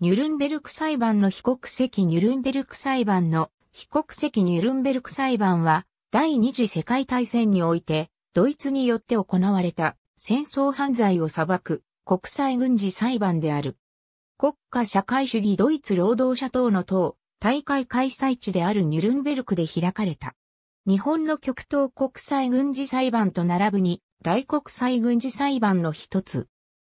ニュルンベルク裁判の被告席ニュルンベルク裁判の被告席ニュルンベルク裁判は第二次世界大戦においてドイツによって行われた戦争犯罪を裁く国際軍事裁判である。国家社会主義ドイツ労働者党の党大会開催地であるニュルンベルクで開かれた。日本の極東国際軍事裁判と並ぶに大国際軍事裁判の一つ。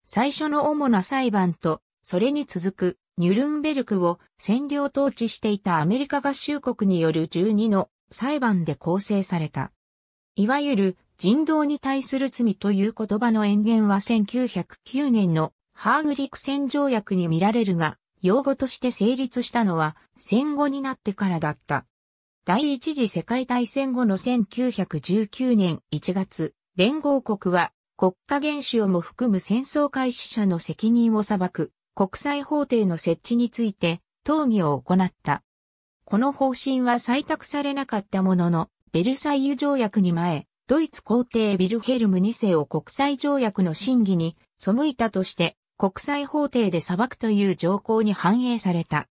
最初の主な裁判とそれに続くニュルンベルクを占領統治していたアメリカ合衆国による12の裁判で構成された。いわゆる人道に対する罪という言葉の延言は1909年のハーグ陸戦条約に見られるが、用語として成立したのは戦後になってからだった。第一次世界大戦後の1919年1月、連合国は国家元首をも含む戦争開始者の責任を裁く国際法廷の設置について討議を行った。この方針は採択されなかったものの、ベルサイユ条約に前、ドイツ皇帝ビルヘルム2世を国際条約の審議に背いたとして国際法廷で裁くという条項に反映された。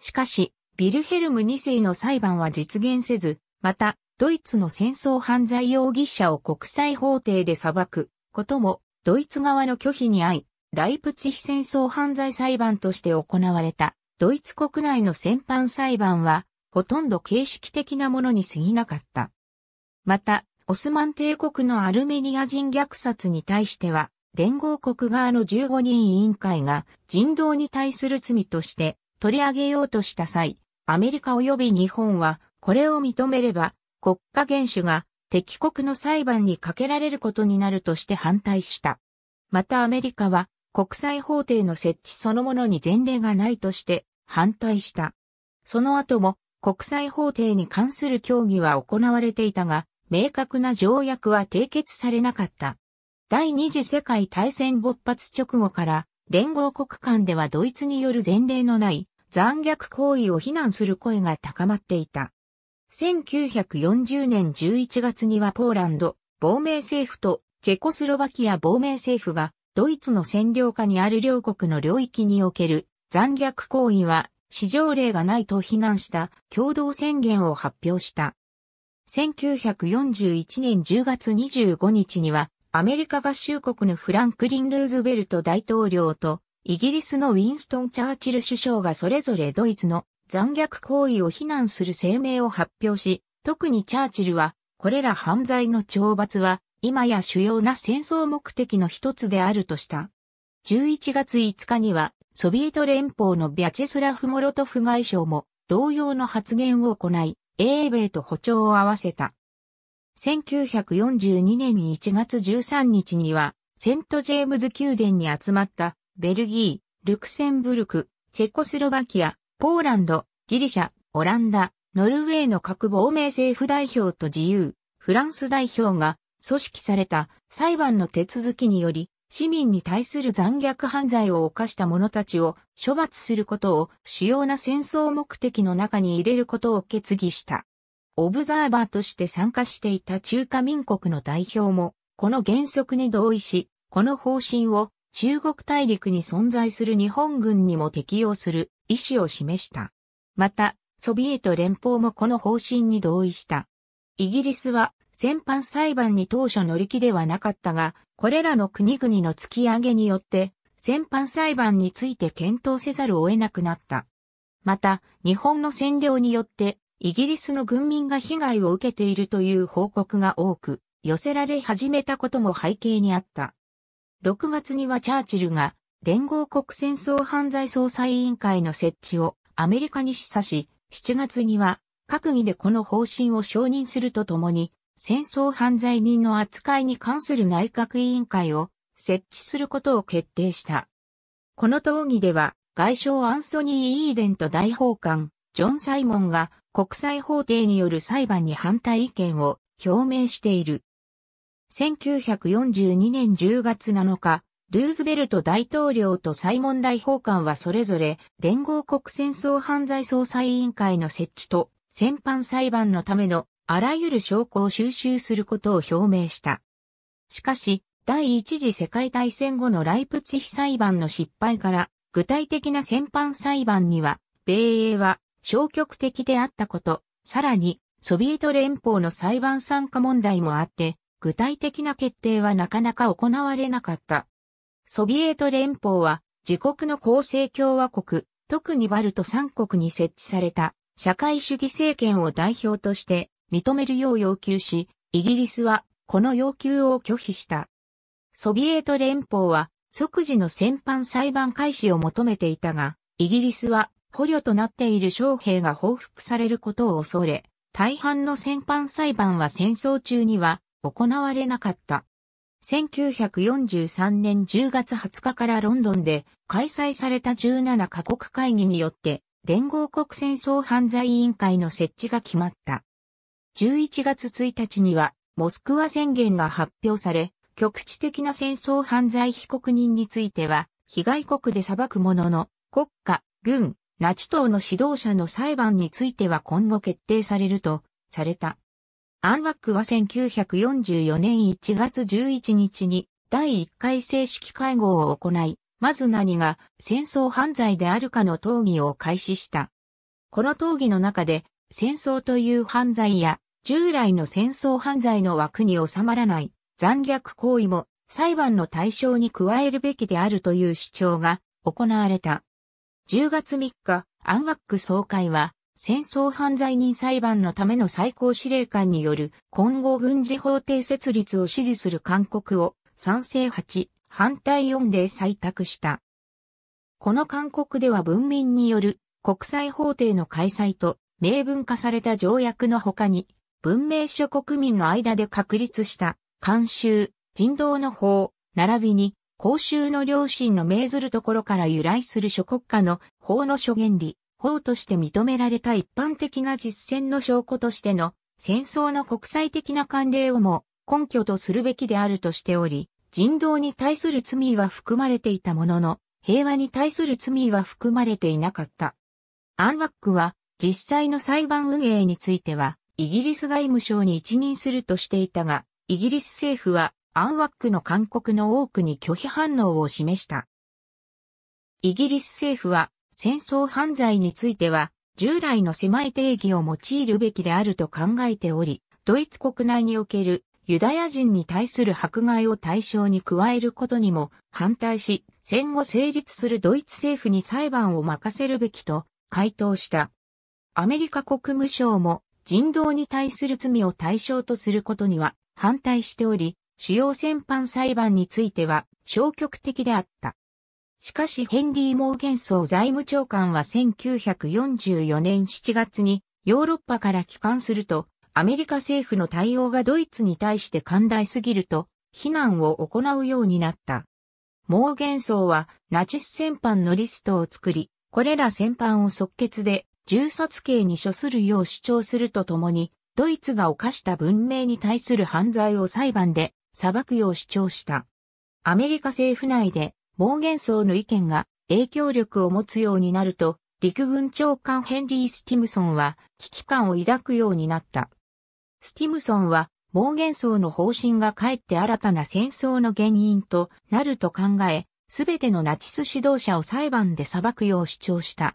しかし、ビルヘルム2世の裁判は実現せず、また、ドイツの戦争犯罪容疑者を国際法廷で裁くことも、ドイツ側の拒否に遭い、ライプツヒ戦争犯罪裁判として行われた、ドイツ国内の戦犯裁判は、ほとんど形式的なものに過ぎなかった。また、オスマン帝国のアルメニア人虐殺に対しては、連合国側の15人委員会が人道に対する罪として取り上げようとした際、アメリカ及び日本はこれを認めれば国家元首が敵国の裁判にかけられることになるとして反対した。またアメリカは国際法廷の設置そのものに前例がないとして反対した。その後も国際法廷に関する協議は行われていたが、明確な条約は締結されなかった。第二次世界大戦勃発直後から、連合国間ではドイツによる前例のない残虐行為を非難する声が高まっていた。1940年11月にはポーランド、亡命政府とチェコスロバキア亡命政府がドイツの占領下にある両国の領域における残虐行為は史上例がないと非難した共同宣言を発表した。1941年10月25日にはアメリカ合衆国のフランクリン・ルーズベルト大統領とイギリスのウィンストン・チャーチル首相がそれぞれドイツの残虐行為を非難する声明を発表し、特にチャーチルは、これら犯罪の懲罰は今や主要な戦争目的の一つであるとした。11月5日には、ソビエト連邦のビャチェスラフ・モロトフ外相も同様の発言を行い、英米と歩調を合わせた。1942年1月13日には、セント・ジェームズ宮殿に集まったベルギー、ルクセンブルク、チェコスロバキア、ポーランド、ギリシャ、オランダ、ノルウェーの各亡命政府代表と自由、フランス代表が組織された裁判の手続きにより、市民に対する残虐犯罪を犯した者たちを処罰することを主要な戦争目的の中に入れることを決議した。オブザーバーとして参加していた中華民国の代表も、この原則に同意し、この方針を中国大陸に存在する日本軍にも適用する意思を示した。また、ソビエト連邦もこの方針に同意した。イギリスは全般裁判に当初乗り気ではなかったが、これらの国々の突き上げによって、全般裁判について検討せざるを得なくなった。また、日本の占領によって、イギリスの軍民が被害を受けているという報告が多く、寄せられ始めたことも背景にあった。6月にはチャーチルが、連合国戦争犯罪捜査委員会の設置をアメリカに示唆し、7月には、閣議でこの方針を承認するとともに、戦争犯罪人の扱いに関する内閣委員会を設置することを決定した。この討議では、外相アンソニー・イーデンと大法官、ジョン・サイモンが国際法廷による裁判に反対意見を表明している。1942年10月7日、ルーズベルト大統領とサイモン大法官はそれぞれ連合国戦争犯罪捜査委員会の設置と戦犯裁判のためのあらゆる証拠を収集することを表明した。しかし、第一次世界大戦後のライプツヒ裁判の失敗から、具体的な戦犯裁判には、米英は消極的であったこと、さらに、ソビエト連邦の裁判参加問題もあって、具体的な決定はなかなか行われなかった。ソビエト連邦は、自国の公正共和国、特にバルト三国に設置された、社会主義政権を代表として、認めるよう要求し、イギリスはこの要求を拒否した。ソビエト連邦は即時の戦犯裁判開始を求めていたが、イギリスは捕虜となっている将兵が報復されることを恐れ、大半の戦犯裁判は戦争中には行われなかった。1943年10月20日からロンドンで開催された17カ国会議によって連合国戦争犯罪委員会の設置が決まった。11月1日には、モスクワ宣言が発表され、局地的な戦争犯罪被告人については、被害国で裁くものの、国家、軍、ナチ党の指導者の裁判については今後決定されると、された。アンワックは1944年1月11日に第1回正式会合を行い、まず何が戦争犯罪であるかの討議を開始した。この討議の中で戦争という犯罪や従来の戦争犯罪の枠に収まらない残虐行為も裁判の対象に加えるべきであるという主張が行われた。10月3日、アンワック総会は戦争犯罪人裁判のための最高司令官による今後軍事法廷設立を支持する勧告を賛成8、反対4で採択した。この勧告では文民による国際法廷の開催と明文化された条約の他に文明諸国民の間で確立した、慣習、人道の法、並びに、公衆の良心の命ずるところから由来する諸国家の法の諸原理、法として認められた一般的な実践の証拠としての戦争の国際的な慣例をも根拠とするべきであるとしており、人道に対する罪は含まれていたものの、平和に対する罪は含まれていなかった。アンワックは実際の裁判運営については、イギリス外務省に一任するとしていたが、イギリス政府はアンワックの勧告の多くに拒否反応を示した。イギリス政府は戦争犯罪については従来の狭い定義を用いるべきであると考えており、ドイツ国内におけるユダヤ人に対する迫害を対象に加えることにも反対し、戦後成立するドイツ政府に裁判を任せるべきと回答した。アメリカ国務省も人道に対する罪を対象とすることには反対しており、主要戦犯裁判については消極的であった。しかしヘンリー・モーゲンソー財務長官は1944年7月にヨーロッパから帰還すると、アメリカ政府の対応がドイツに対して寛大すぎると、非難を行うようになった。モーゲンソーはナチス戦犯のリストを作り、これら戦犯を即決で銃殺刑に処するよう主張するとともに、ドイツが犯した文明に対する犯罪を裁判で裁くよう主張した。アメリカ政府内で、盲言層の意見が影響力を持つようになると、陸軍長官ヘンリー・スティムソンは危機感を抱くようになった。スティムソンは、盲言層の方針がかえって新たな戦争の原因となると考え、すべてのナチス指導者を裁判で裁くよう主張した。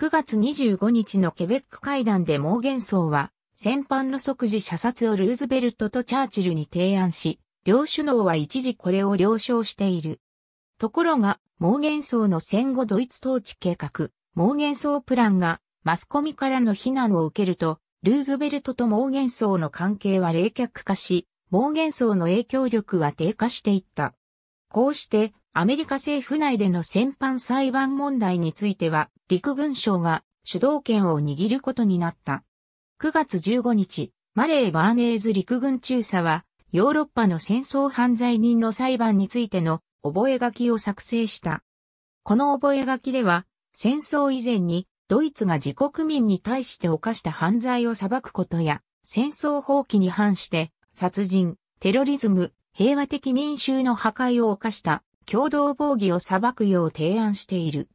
9月25日のケベック会談でモーゲンソーは、戦犯の即時射殺をルーズベルトとチャーチルに提案し、両首脳は一時これを了承している。ところが、モーゲンソーの戦後ドイツ統治計画、モーゲンソープランが、マスコミからの非難を受けると、ルーズベルトとモーゲンソーの関係は冷却化し、モーゲンソーの影響力は低下していった。こうして、アメリカ政府内での戦犯裁判問題については、陸軍省が主導権を握ることになった。9月15日、マレー・バーネーズ陸軍中佐は、ヨーロッパの戦争犯罪人の裁判についての覚書を作成した。この覚書では、戦争以前にドイツが自国民に対して犯した犯罪を裁くことや、戦争放棄に反して、殺人、テロリズム、平和的民衆の破壊を犯した共同防御を裁くよう提案している。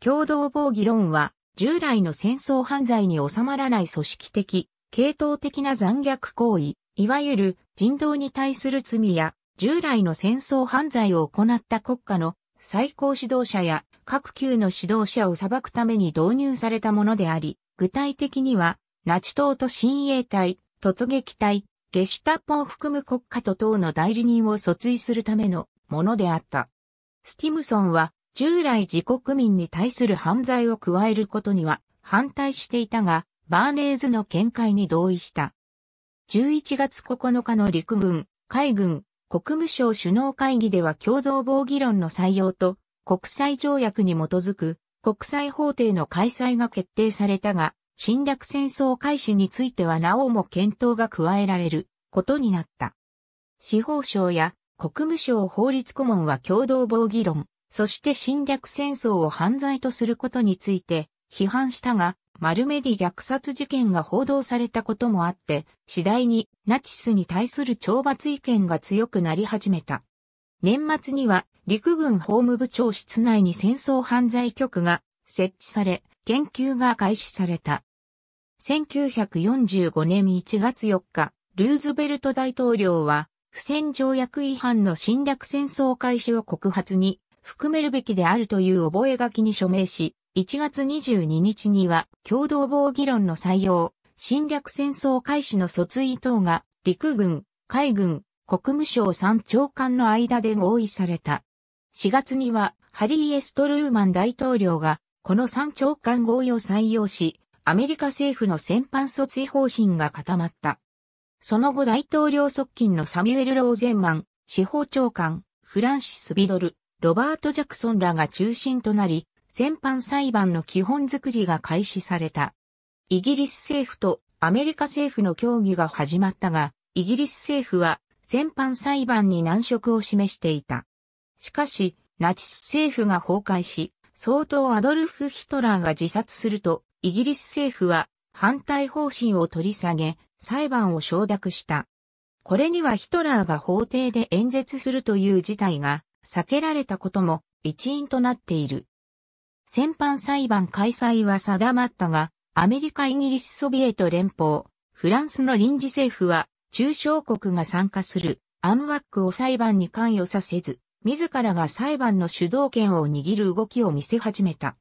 共同防御論は、従来の戦争犯罪に収まらない組織的、系統的な残虐行為、いわゆる人道に対する罪や、従来の戦争犯罪を行った国家の最高指導者や各級の指導者を裁くために導入されたものであり、具体的には、ナチ党と親衛隊、突撃隊、ゲシュタポを含む国家と党の代理人を訴追するためのものであった。スティムソンは従来自国民に対する犯罪を加えることには反対していたが、バーネーズの見解に同意した。11月9日の陸軍、海軍、国務省首脳会議では共同防議論の採用と国際条約に基づく国際法廷の開催が決定されたが、侵略戦争開始についてはなおも検討が加えられることになった。司法省や国務省法律顧問は共同防議論、そして侵略戦争を犯罪とすることについて批判したが、マルメディ虐殺事件が報道されたこともあって、次第にナチスに対する懲罰意見が強くなり始めた。年末には陸軍法務部長室内に戦争犯罪局が設置され、研究が開始された。1945年1月4日、ルーズベルト大統領は不戦条約違反の侵略戦争開始を告発に含めるべきであるという覚書に署名し、1月22日には共同防議論の採用、侵略戦争開始の訴追等が陸軍、海軍、国務省3長官の間で合意された。4月にはハリー・エストルーマン大統領がこの3長官合意を採用し、アメリカ政府の戦犯訴追方針が固まった。その後大統領側近のサミュエル・ローゼンマン、司法長官、フランシス・ビドル、ロバート・ジャクソンらが中心となり、全般裁判の基本作りが開始された。イギリス政府とアメリカ政府の協議が始まったが、イギリス政府は全般裁判に難色を示していた。しかし、ナチス政府が崩壊し、総統アドルフ・ヒトラーが自殺すると、イギリス政府は反対方針を取り下げ、裁判を承諾した。これにはヒトラーが法廷で演説するという事態が避けられたことも一因となっている。戦犯裁判開催は定まったが、アメリカイギリスソビエト連邦、フランスの臨時政府は、中小国が参加するアンワックを裁判に関与させず、自らが裁判の主導権を握る動きを見せ始めた。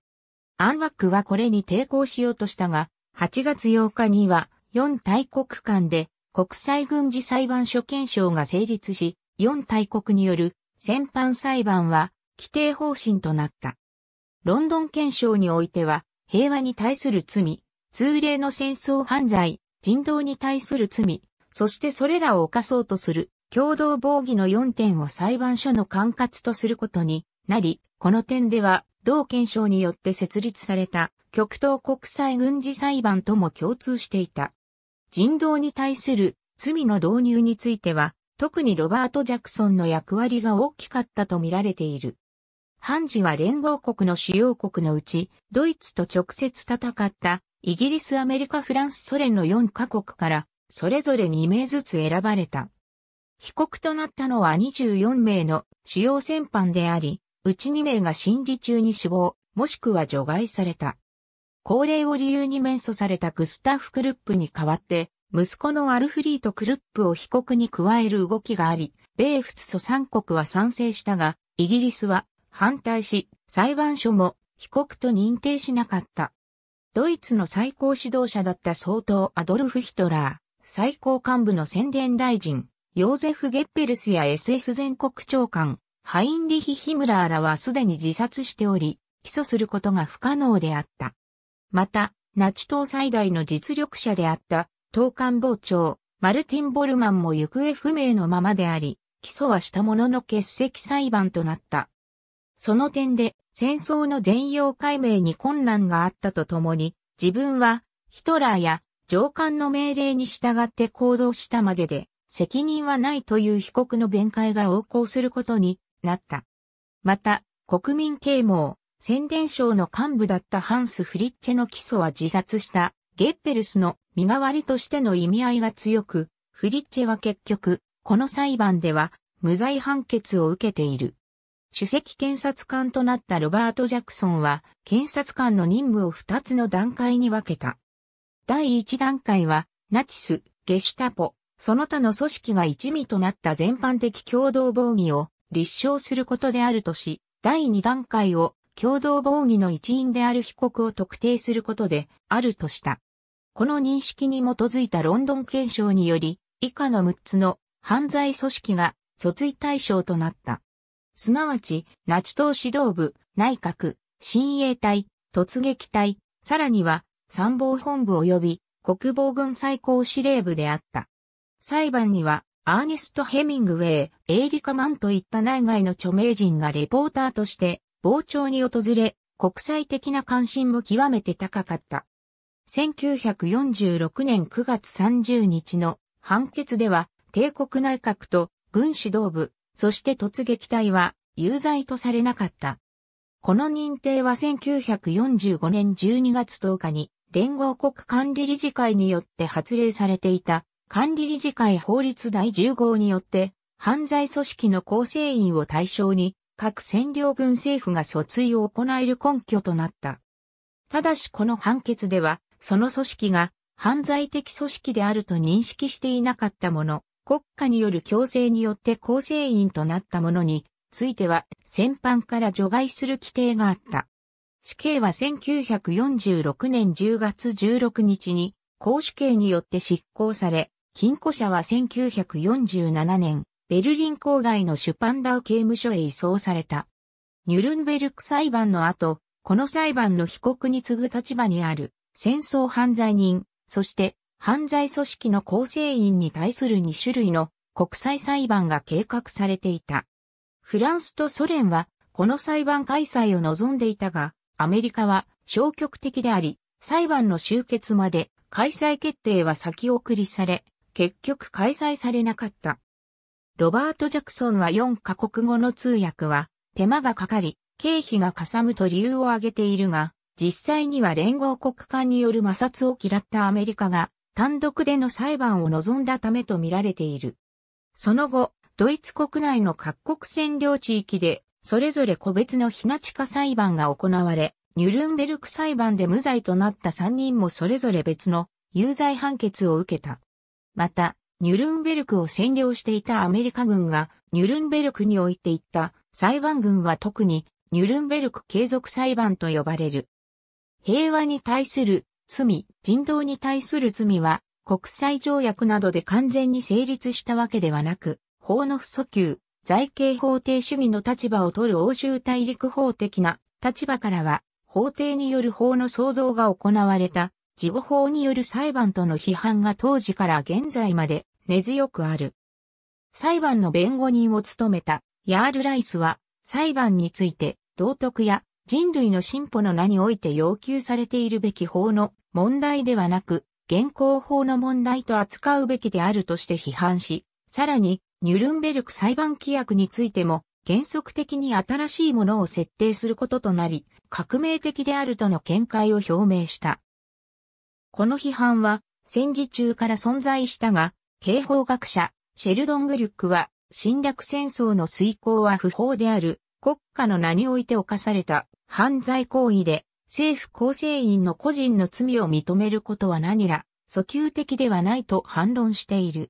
アンワックはこれに抵抗しようとしたが、8月8日には4大国間で国際軍事裁判所憲章が成立し、4大国による戦犯裁判は規定方針となった。ロンドン憲章においては、平和に対する罪、通例の戦争犯罪、人道に対する罪、そしてそれらを犯そうとする共同防御の4点を裁判所の管轄とすることになり、この点では同憲章によって設立された極東国際軍事裁判とも共通していた。人道に対する罪の導入については、特にロバート・ジャクソンの役割が大きかったと見られている。ハンジは連合国の主要国のうち、ドイツと直接戦ったイギリス、アメリカ、フランス、ソ連の4カ国から、それぞれ2名ずつ選ばれた。被告となったのは24名の主要戦犯であり、うち2名が審理中に死亡、もしくは除外された。高齢を理由に免訴されたグスタフ・クルップに代わって、息子のアルフリート・クルップを被告に加える動きがあり、米仏祖三国は賛成したが、イギリスは反対し、裁判所も被告と認定しなかった。ドイツの最高指導者だった総統アドルフ・ヒトラー、最高幹部の宣伝大臣、ヨーゼフ・ゲッペルスや SS 全国長官、ハインリヒ・ヒムラーらはすでに自殺しており、起訴することが不可能であった。また、ナチ党最大の実力者であった、党官房長、マルティン・ボルマンも行方不明のままであり、起訴はしたものの欠席裁判となった。その点で、戦争の全容解明に困難があったとともに、自分は、ヒトラーや上官の命令に従って行動したまでで、責任はないという被告の弁解が横行することになった。また、国民啓蒙、宣伝省の幹部だったハンス・フリッチェの起訴は自殺したゲッペルスの身代わりとしての意味合いが強く、フリッチェは結局、この裁判では無罪判決を受けている。主席検察官となったロバート・ジャクソンは、検察官の任務を2つの段階に分けた。第1段階は、ナチス、ゲシュタポ、その他の組織が一味となった全般的共同防御を立証することであるとし、第2段階を共同防御の一員である被告を特定することであるとした。この認識に基づいたロンドン憲章により、以下の6つの犯罪組織が訴追対象となった。すなわち、ナチ党指導部、内閣、親衛隊、突撃隊、さらには参謀本部及び国防軍最高司令部であった。裁判には、アーネスト・ヘミングウェイ、エイリカ・マンといった内外の著名人がレポーターとして傍聴に訪れ、国際的な関心も極めて高かった。1946年9月30日の判決では、帝国内閣と軍指導部、そして突撃隊は有罪とされなかった。この認定は1945年12月10日に連合国管理理事会によって発令されていた管理理事会法律第10号によって犯罪組織の構成員を対象に各占領軍政府が訴追を行える根拠となった。ただしこの判決では、その組織が犯罪的組織であると認識していなかったもの、国家による強制によって構成員となったものについては、戦犯から除外する規定があった。死刑は1946年10月16日に、公主刑によって執行され、禁錮者は1947年ベルリン郊外のシュパンダウ刑務所へ移送された。ニュルンベルク裁判の後、この裁判の被告に次ぐ立場にある戦争犯罪人、そして犯罪組織の構成員に対する2種類の国際裁判が計画されていた。フランスとソ連はこの裁判開催を望んでいたが、アメリカは消極的であり、裁判の終結まで開催決定は先送りされ、結局開催されなかった。ロバート・ジャクソンは4カ国語の通訳は手間がかかり、経費がかさむと理由を挙げているが、実際には連合国間による摩擦を嫌ったアメリカが単独での裁判を望んだためと見られている。その後、ドイツ国内の各国占領地域で、それぞれ個別のひな地下裁判が行われ、ニュルンベルク裁判で無罪となった3人もそれぞれ別の有罪判決を受けた。また、ニュルンベルクを占領していたアメリカ軍が、ニュルンベルクに置いていった裁判軍は特に、ニュルンベルク継続裁判と呼ばれる。平和に対する罪、人道に対する罪は、国際条約などで完全に成立したわけではなく、法の不訴求、財形法定主義の立場を取る欧州大陸法的な立場からは、法廷による法の創造が行われた、事後法による裁判との批判が当時から現在まで根強くある。裁判の弁護人を務めたヤール・ライスは裁判について道徳や人類の進歩の名において要求されているべき法の問題ではなく現行法の問題と扱うべきであるとして批判し、さらにニュルンベルク裁判規約についても原則的に新しいものを設定することとなり、革命的であるとの見解を表明した。この批判は戦時中から存在したが、警報学者、シェルドングリュックは、侵略戦争の遂行は不法である、国家の名において犯された犯罪行為で、政府構成員の個人の罪を認めることは何ら、訴求的ではないと反論している。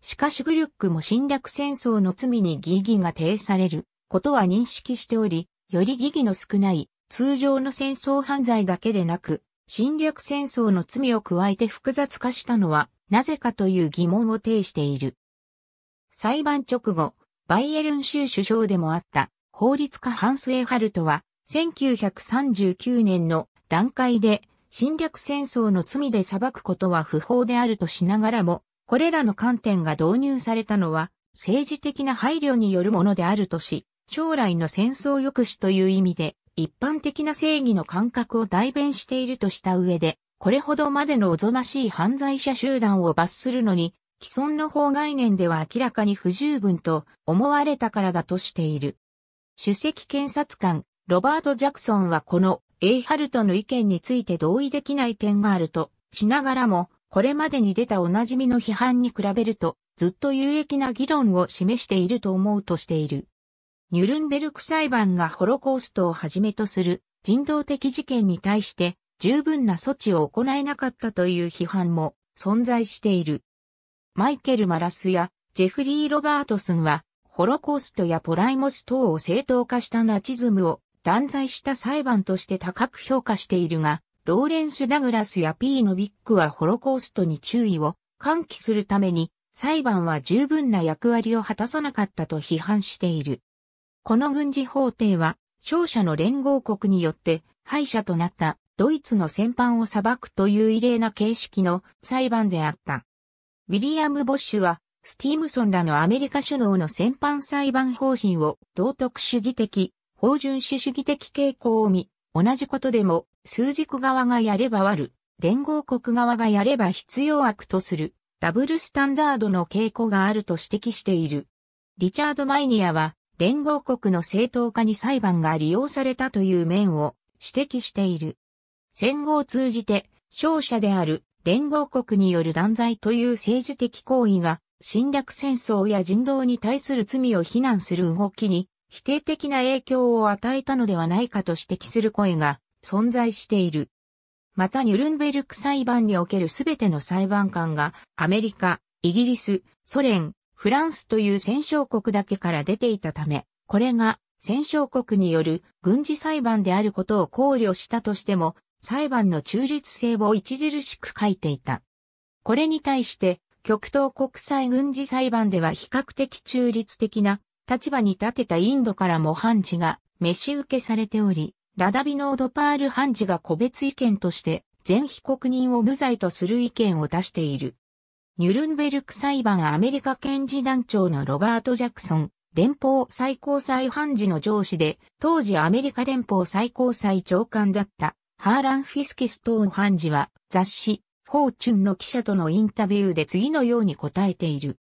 しかしグリュックも侵略戦争の罪に疑義が呈されることは認識しており、より疑義の少ない通常の戦争犯罪だけでなく、侵略戦争の罪を加えて複雑化したのは、なぜかという疑問を呈している。裁判直後、バイエルン州首相でもあった法律家ハンス・エハルトは、1939年の段階で侵略戦争の罪で裁くことは不法であるとしながらも、これらの観点が導入されたのは政治的な配慮によるものであるとし、将来の戦争抑止という意味で一般的な正義の感覚を代弁しているとした上で、これほどまでのおぞましい犯罪者集団を罰するのに、既存の法概念では明らかに不十分と思われたからだとしている。首席検察官、ロバート・ジャクソンはこのエイハルトの意見について同意できない点があるとしながらも、これまでに出たおなじみの批判に比べると、ずっと有益な議論を示していると思うとしている。ニュルンベルク裁判がホロコーストをはじめとする人道的事件に対して十分な措置を行えなかったという批判も存在している。マイケル・マラスやジェフリー・ロバートスンはホロコーストやポライモス等を正当化したナチズムを断罪した裁判として高く評価しているが、ローレンス・ダグラスや P のビックはホロコーストに注意を喚起するために裁判は十分な役割を果たさなかったと批判している。この軍事法廷は、勝者の連合国によって敗者となったドイツの戦犯を裁くという異例な形式の裁判であった。ウィリアム・ボッシュは、スティームソンらのアメリカ首脳の戦犯裁判方針を道徳主義的、法順主主義的傾向を見、同じことでも、数軸側がやれば悪、連合国側がやれば必要悪とする、ダブルスタンダードの傾向があると指摘している。リチャード・マイニアは、連合国の正当化に裁判が利用されたという面を指摘している。戦後を通じて、勝者である連合国による断罪という政治的行為が侵略戦争や人道に対する罪を非難する動きに否定的な影響を与えたのではないかと指摘する声が存在している。またニュルンベルク裁判におけるすべての裁判官がアメリカ、イギリス、ソ連、フランスという戦勝国だけから出ていたため、これが戦勝国による軍事裁判であることを考慮したとしても、裁判の中立性を著しく書いていた。これに対して、極東国際軍事裁判では比較的中立的な立場に立てたインドからも判事が召し受けされており、ラダビノードパール判事が個別意見として全被告人を無罪とする意見を出している。ニュルンベルク裁判アメリカ検事団長のロバート・ジャクソン、連邦最高裁判事の上司で、当時アメリカ連邦最高裁長官だったハーラン・フィスキストーン判事は雑誌、フォーチュンの記者とのインタビューで次のように答えている。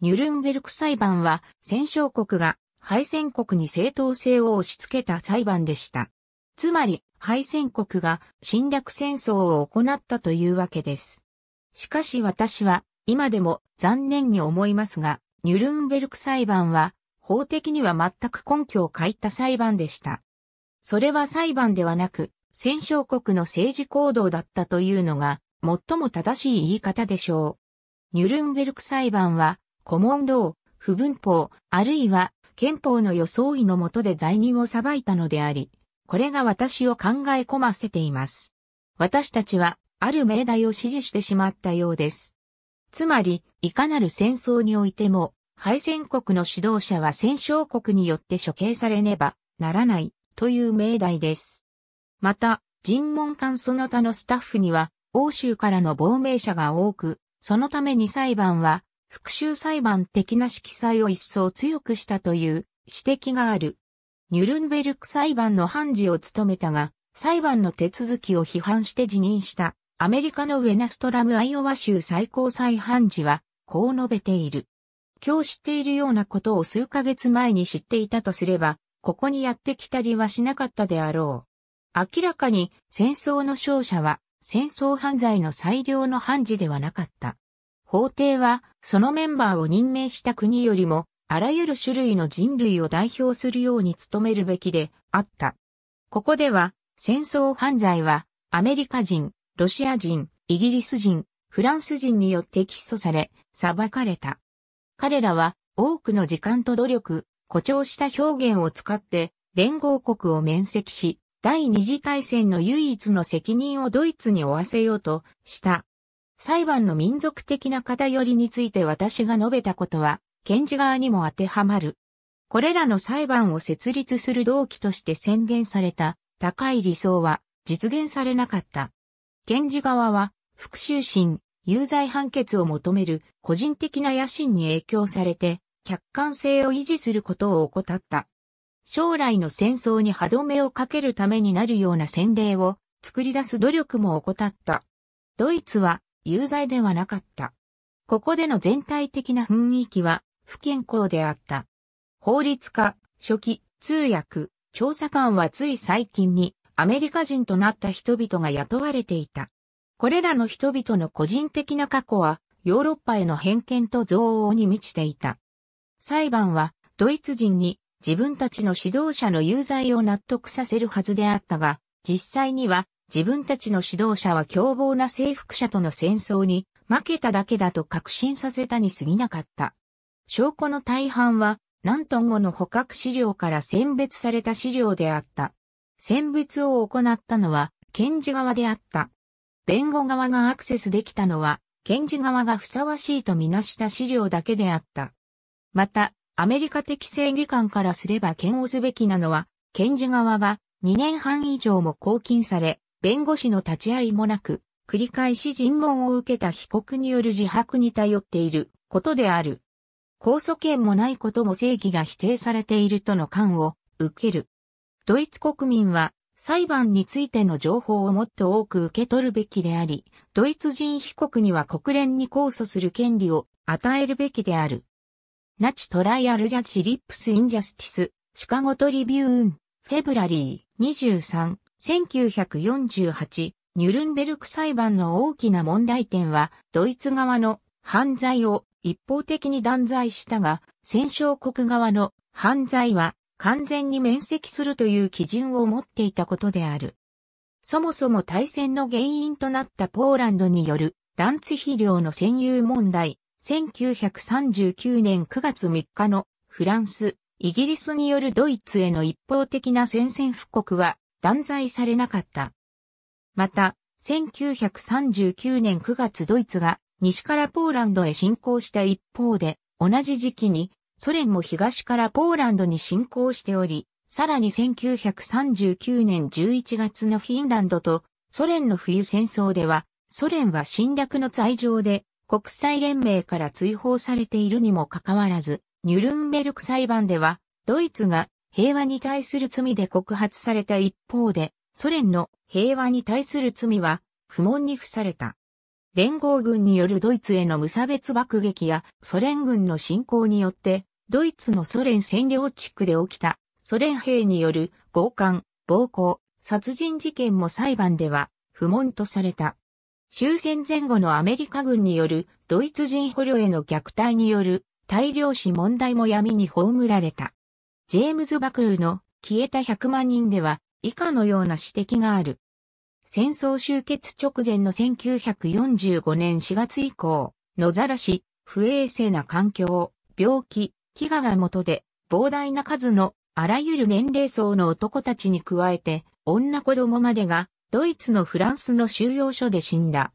ニュルンベルク裁判は戦勝国が敗戦国に正当性を押し付けた裁判でした。つまり、敗戦国が侵略戦争を行ったというわけです。しかし私は今でも残念に思いますが、ニュルンベルク裁判は法的には全く根拠を欠いた裁判でした。それは裁判ではなく、戦勝国の政治行動だったというのが、最も正しい言い方でしょう。ニュルンベルク裁判は、コモンロー、不文法、あるいは憲法の予想意のもとで罪人を裁いたのであり、これが私を考え込ませています。私たちは、ある命題を支持してしまったようです。つまり、いかなる戦争においても、敗戦国の指導者は戦勝国によって処刑されねばならないという命題です。また、尋問官その他のスタッフには、欧州からの亡命者が多く、そのために裁判は、復讐裁判的な色彩を一層強くしたという指摘がある。ニュルンベルク裁判の判事を務めたが、裁判の手続きを批判して辞任した。アメリカのウェナストラム・アイオワ州最高裁判事は、こう述べている。今日知っているようなことを数ヶ月前に知っていたとすれば、ここにやってきたりはしなかったであろう。明らかに戦争の勝者は戦争犯罪の最良の判事ではなかった。法廷はそのメンバーを任命した国よりもあらゆる種類の人類を代表するように努めるべきであった。ここでは戦争犯罪はアメリカ人、ロシア人、イギリス人、フランス人によって起訴され、裁かれた。彼らは多くの時間と努力、誇張した表現を使って連合国を面積し、第二次大戦の唯一の責任をドイツに負わせようとした。裁判の民族的な偏りについて私が述べたことは、検事側にも当てはまる。これらの裁判を設立する動機として宣言された高い理想は実現されなかった。検事側は、復讐心、有罪判決を求める個人的な野心に影響されて、客観性を維持することを怠った。将来の戦争に歯止めをかけるためになるような先例を作り出す努力も怠った。ドイツは有罪ではなかった。ここでの全体的な雰囲気は不健康であった。法律家、初期、通訳、調査官はつい最近にアメリカ人となった人々が雇われていた。これらの人々の個人的な過去は、ヨーロッパへの偏見と憎悪に満ちていた。裁判は、ドイツ人に自分たちの指導者の有罪を納得させるはずであったが、実際には自分たちの指導者は凶暴な征服者との戦争に負けただけだと確信させたに過ぎなかった。証拠の大半は何トンもの捕獲資料から選別された資料であった。選別を行ったのは、検事側であった。弁護側がアクセスできたのは、検事側がふさわしいとみなした資料だけであった。また、アメリカ的正義官からすれば検をすべきなのは、検事側が2年半以上も拘禁され、弁護士の立ち会いもなく、繰り返し尋問を受けた被告による自白に頼っていることである。控訴権もないことも正義が否定されているとの感を受ける。ドイツ国民は裁判についての情報をもっと多く受け取るべきであり、ドイツ人被告には国連に控訴する権利を与えるべきである。ナチトライアルジャッジリップスインジャスティス、シカゴトリビューン、フェブラリー23、1948、ニュルンベルク裁判の大きな問題点は、ドイツ側の犯罪を一方的に断罪したが、戦勝国側の犯罪は完全に面積するという基準を持っていたことである。そもそも大戦の原因となったポーランドによるダンツ肥料の占有問題、1939年9月3日のフランス、イギリスによるドイツへの一方的な宣戦布告は断罪されなかった。また、1939年9月ドイツが西からポーランドへ侵攻した一方で、同じ時期にソ連も東からポーランドに侵攻しており、さらに1939年11月のフィンランドとソ連の冬戦争では、ソ連は侵略の罪状で国際連盟から追放されているにもかかわらず、ニュルンベルク裁判では、ドイツが平和に対する罪で告発された一方で、ソ連の平和に対する罪は不問に付された。連合軍によるドイツへの無差別爆撃やソ連軍の侵攻によって、ドイツのソ連占領地区で起きたソ連兵による強姦、暴行、殺人事件も裁判では不問とされた。終戦前後のアメリカ軍によるドイツ人捕虜への虐待による大量死問題も闇に葬られた。ジェームズ・バクーの消えた100万人では以下のような指摘がある。戦争終結直前の1945年4月以降、野ざらし、不衛生な環境、病気、飢餓が元で、膨大な数のあらゆる年齢層の男たちに加えて、女子供までが、ドイツのフランスの収容所で死んだ。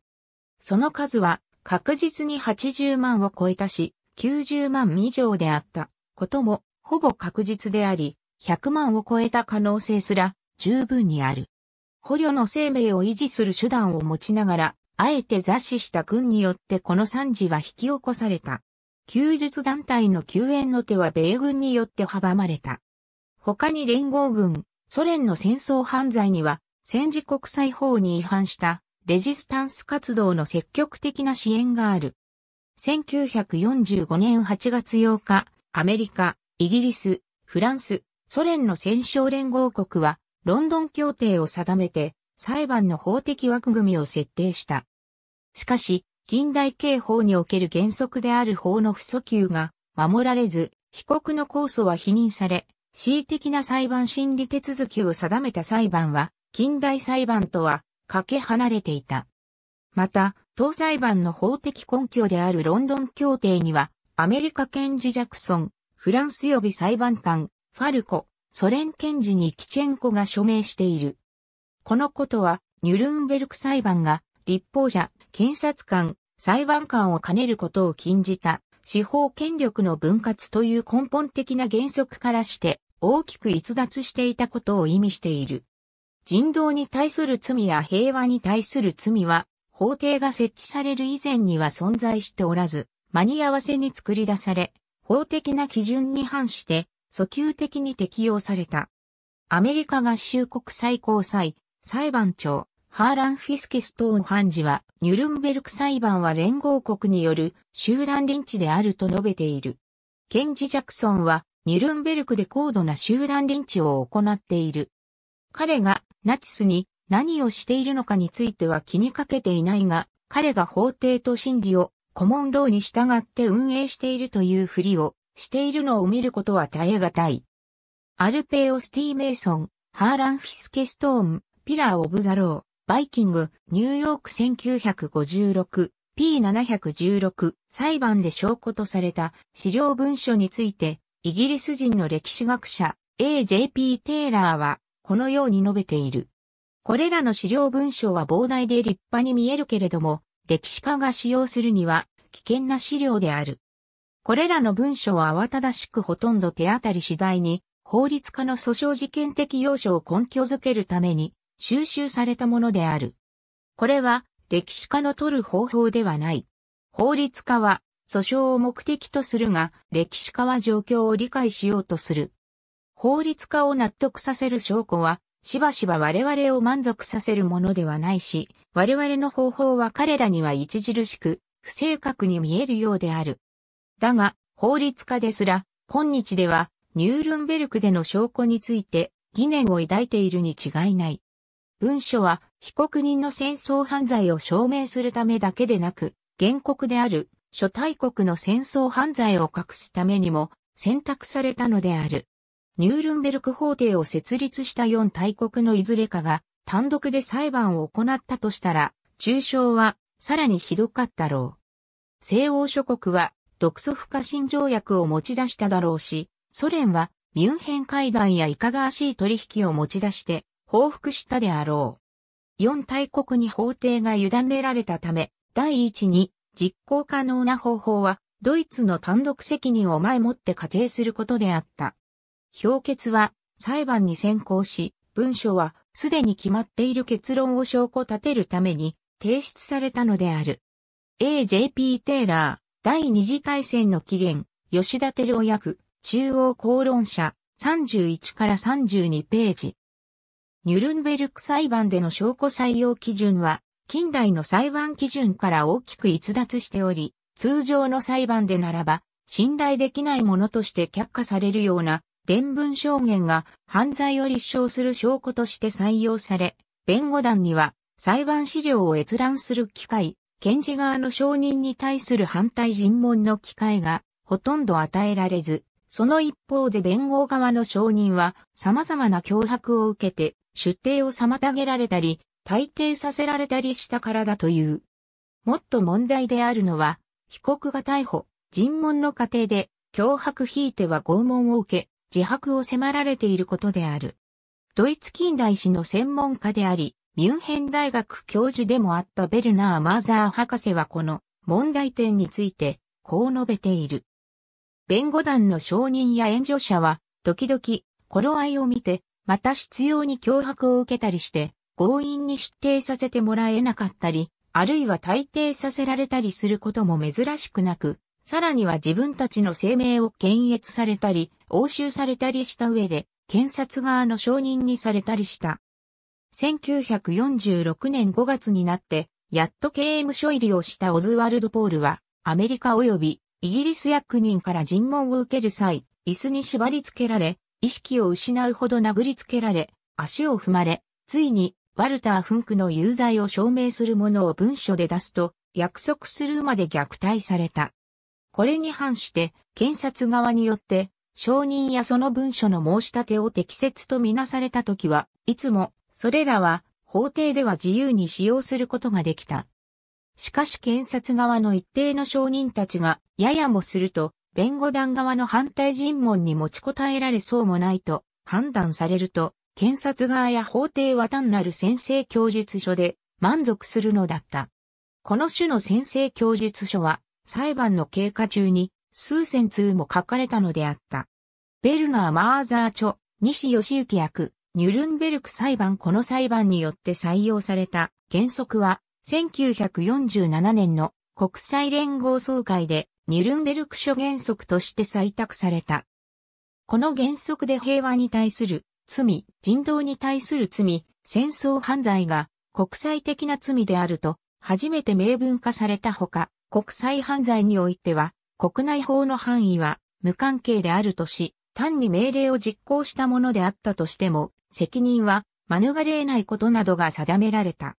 その数は、確実に80万を超えたし、90万以上であったことも、ほぼ確実であり、100万を超えた可能性すら十分にある。捕虜の生命を維持する手段を持ちながら、あえて雑誌した軍によってこの惨事は引き起こされた。休日団体の救援の手は米軍によって阻まれた。他に連合軍、ソ連の戦争犯罪には、戦時国際法に違反したレジスタンス活動の積極的な支援がある。1945年8月8日、アメリカ、イギリス、フランス、ソ連の戦勝連合国はロンドン協定を定めて裁判の法的枠組みを設定した。しかし、近代刑法における原則である法の不訴求が守られず、被告の控訴は否認され、恣意的な裁判審理手続きを定めた裁判は、近代裁判とはかけ離れていた。また、当裁判の法的根拠であるロンドン協定には、アメリカ検事ジャクソン、フランス予備裁判官、ファルコ、ソ連検事にキチェンコが署名している。このことは、ニュルンベルク裁判が、立法者、検察官、裁判官を兼ねることを禁じた、司法権力の分割という根本的な原則からして、大きく逸脱していたことを意味している。人道に対する罪や平和に対する罪は、法廷が設置される以前には存在しておらず、間に合わせに作り出され、法的な基準に反して、訴求的に適用された。アメリカ合衆国最高裁、裁判長、ハーラン・フィスケストーン判事は、ニュルンベルク裁判は連合国による集団リンチであると述べている。ケンジ・ジャクソンは、ニュルンベルクで高度な集団リンチを行っている。彼がナチスに何をしているのかについては気にかけていないが、彼が法廷と審理をコモンローに従って運営しているというふりをしているのを見ることは耐え難い。アルペオ・スティー・メイソン、ハーラン・フィスケ・ストーン、ピラー・オブ・ザ・ロー、バイキング、ニューヨーク1956、P716 裁判で証拠とされた資料文書について、イギリス人の歴史学者 AJP テイラーはこのように述べている。これらの資料文書は膨大で立派に見えるけれども、歴史家が使用するには危険な資料である。これらの文書は慌ただしくほとんど手当たり次第に、法律家の訴訟事件的要素を根拠づけるために収集されたものである。これは歴史家の取る方法ではない。法律家は訴訟を目的とするが、歴史家は状況を理解しようとする。法律家を納得させる証拠は、しばしば我々を満足させるものではないし、我々の方法は彼らには著しく不正確に見えるようである。だが、法律家ですら、今日では、ニュールンベルクでの証拠について、疑念を抱いているに違いない。文書は、被告人の戦争犯罪を証明するためだけでなく、原告である、諸大国の戦争犯罪を隠すためにも、選択されたのである。ニュールンベルク法廷を設立した4大国のいずれかが、単独で裁判を行ったとしたら、中傷は、さらにひどかったろう。西欧諸国は、独ソ不可侵条約を持ち出しただろうし、ソ連はミュンヘン会談やいかがわしい取引を持ち出して報復したであろう。四大国に法廷が委ねられたため、第一に実行可能な方法はドイツの単独責任を前もって仮定することであった。評決は裁判に先行し、文書はすでに決まっている結論を証拠立てるために提出されたのである。A.J.P. テイラー。第二次大戦の起源、吉田照夫役、中央公論者、31から32ページ。ニュルンベルク裁判での証拠採用基準は、近代の裁判基準から大きく逸脱しており、通常の裁判でならば、信頼できないものとして却下されるような、伝聞証言が犯罪を立証する証拠として採用され、弁護団には裁判資料を閲覧する機会、検事側の承認に対する反対尋問の機会がほとんど与えられず、その一方で弁護側の承認は様々な脅迫を受けて出廷を妨げられたり、退廷させられたりしたからだという。もっと問題であるのは、被告が逮捕、尋問の過程で脅迫ひいては拷問を受け、自白を迫られていることである。ドイツ近代史の専門家であり、ミュンヘン大学教授でもあったベルナー・マーザー博士はこの問題点について、こう述べている。弁護団の証人や援助者は、時々、頃合いを見て、また必要に脅迫を受けたりして、強引に出廷させてもらえなかったり、あるいは退廷させられたりすることも珍しくなく、さらには自分たちの声明を検閲されたり、押収されたりした上で、検察側の承認にされたりした。1946年5月になって、やっと刑務所入りをしたオズワルド・ポールは、アメリカ及びイギリス役人から尋問を受ける際、椅子に縛り付けられ、意識を失うほど殴りつけられ、足を踏まれ、ついに、ワルター・フンクの有罪を証明するものを文書で出すと、約束するまで虐待された。これに反して、検察側によって、証人やその文書の申し立てを適切とみなされたきは、いつもそれらは法廷では自由に使用することができた。しかし検察側の一定の証人たちがややもすると、弁護団側の反対尋問に持ちこたえられそうもないと判断されると、検察側や法廷は単なる先制供述書で満足するのだった。この種の先制供述書は裁判の経過中に数千通も書かれたのであった。ベルナー・マーザー著、西義行役、ニュルンベルク裁判この裁判によって採用された原則は、1947年の国際連合総会でニュルンベルク諸原則として採択された。この原則で平和に対する罪、人道に対する罪、戦争犯罪が国際的な罪であると初めて明文化されたほか、国際犯罪においては国内法の範囲は無関係であるとし、単に命令を実行したものであったとしても、責任は免れないことなどが定められた。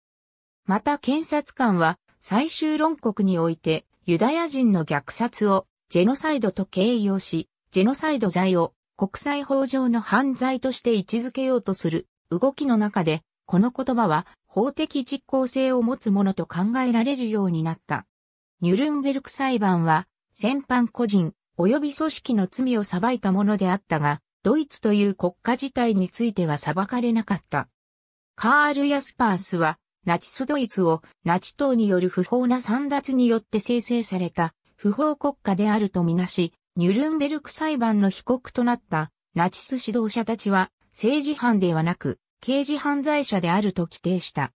また検察官は最終論告においてユダヤ人の虐殺をジェノサイドと形容し、ジェノサイド罪を国際法上の犯罪として位置づけようとする動きの中で、この言葉は法的実効性を持つものと考えられるようになった。ニュルンベルク裁判は、戦犯個人、及び組織の罪を裁いたものであったが、ドイツという国家自体については裁かれなかった。カール・ヤスパースは、ナチスドイツをナチ党による不法な散奪によって生成された不法国家であるとみなし、ニュルンベルク裁判の被告となったナチス指導者たちは政治犯ではなく刑事犯罪者であると規定した。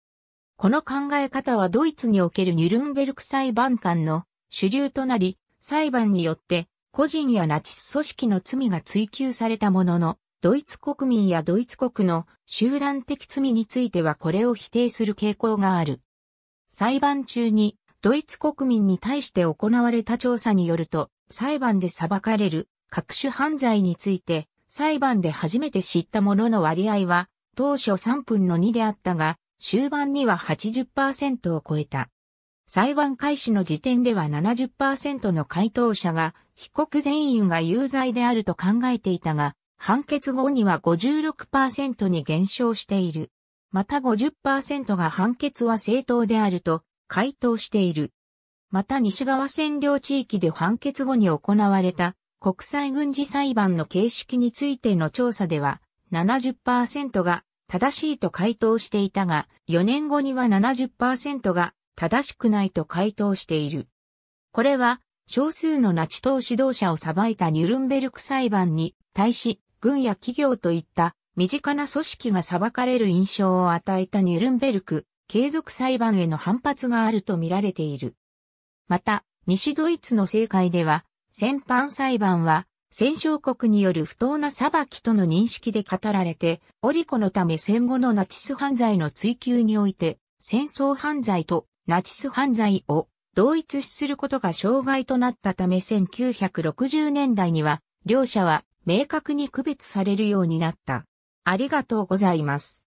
この考え方はドイツにおけるニュルンベルク裁判官の主流となり、裁判によって個人やナチス組織の罪が追及されたものの、ドイツ国民やドイツ国の集団的罪についてはこれを否定する傾向がある。裁判中にドイツ国民に対して行われた調査によると、裁判で裁かれる各種犯罪について、裁判で初めて知ったものの割合は、当初3分の2であったが、終盤には80%を超えた。裁判開始の時点では70%の回答者が被告全員が有罪であると考えていたが、判決後には56%に減少している。また50%が判決は正当であると回答している。また西側占領地域で判決後に行われた国際軍事裁判の形式についての調査では70%が正しいと回答していたが4年後には70%が正しくないと回答している。これは、少数のナチ党指導者を裁いたニュルンベルク裁判に対し、軍や企業といった身近な組織が裁かれる印象を与えたニュルンベルク継続裁判への反発があると見られている。また、西ドイツの政界では、戦犯裁判は、戦勝国による不当な裁きとの認識で語られて、オリコのため戦後のナチス犯罪の追及において、戦争犯罪とナチス犯罪を同一視することが障害となったため1960年代には、両者は明確に区別されるようになった。ありがとうございます。